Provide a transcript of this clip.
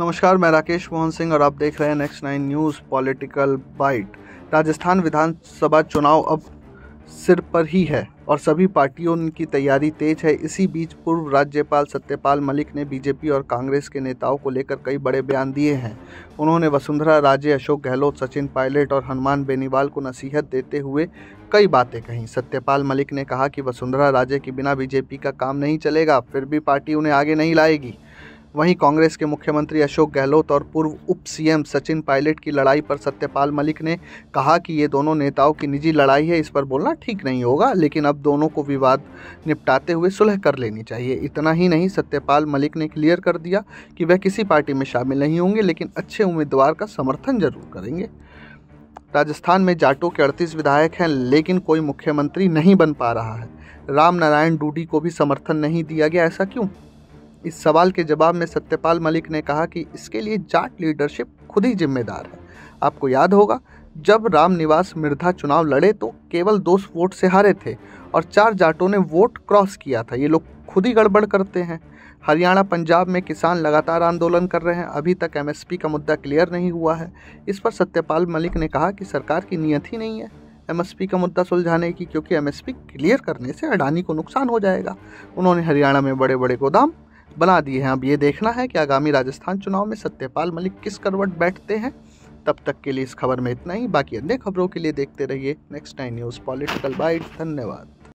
नमस्कार मैं राकेश मोहन सिंह और आप देख रहे हैं next nine news political bite Rajasthan विधानसभा चुनाव अब सिर पर ही है और सभी पार्टियों की तैयारी तेज है इसी बीच पूर्व राज्यपाल सत्यपाल मलिक ने बीजेपी और कांग्रेस के नेताओं को लेकर कई बड़े बयान दिए हैं उन्होंने वसुंधरा राजे अशोक गहलोत सचिन पायलट और हनुमान बेनीवाल को नसीहत देते हुए कई बातें कहीं सत्यपाल मलिक ने कहा कि वसुंधरा राजे के बिना बीजेपी का काम नहीं चलेगा फिर भी पार्टी उन्हें आगे नहीं लाएगी वहीं कांग्रेस के मुख्यमंत्री अशोक गहलोत और पूर्व उप सीएम सचिन पायलट की लड़ाई पर सत्यपाल मलिक ने कहा कि ये दोनों नेताओं की निजी लड़ाई है इस पर बोलना ठीक नहीं होगा लेकिन अब दोनों को विवाद निपटाते हुए सुलह कर लेनी चाहिए इतना ही नहीं सत्यपाल मलिक ने क्लियर कर दिया कि वह किसी पार्टी में शामिल नहीं होंगे लेकिन अच्छे उम्मीदवार का समर्थन जरूर करेंगे राजस्थान में जाटों के अड़तीस विधायक हैं लेकिन कोई मुख्यमंत्री नहीं बन पा रहा है राम नारायण डूडी को भी समर्थन नहीं दिया गया ऐसा क्यों इस सवाल के जवाब में सत्यपाल मलिक ने कहा कि इसके लिए जाट लीडरशिप खुद ही जिम्मेदार है आपको याद होगा जब राम निवास मिर्धा चुनाव लड़े तो केवल दो वोट से हारे थे और चार जाटों ने वोट क्रॉस किया था ये लोग खुद ही गड़बड़ करते हैं हरियाणा पंजाब में किसान लगातार आंदोलन कर रहे हैं अभी तक एमएसपी का मुद्दा क्लियर नहीं हुआ है इस पर सत्यपाल मलिक ने कहा कि सरकार की नीयत ही नहीं है एमएसपी का मुद्दा सुलझाने की क्योंकि एमएसपी क्लियर करने से अडानी को नुकसान हो जाएगा उन्होंने हरियाणा में बड़े बड़े गोदाम बना दिए हैं अब ये देखना है कि आगामी राजस्थान चुनाव में सत्यपाल मलिक किस करवट बैठते हैं तब तक के लिए इस खबर में इतना ही बाकी अन्य खबरों के लिए देखते रहिए next time news political bite धन्यवाद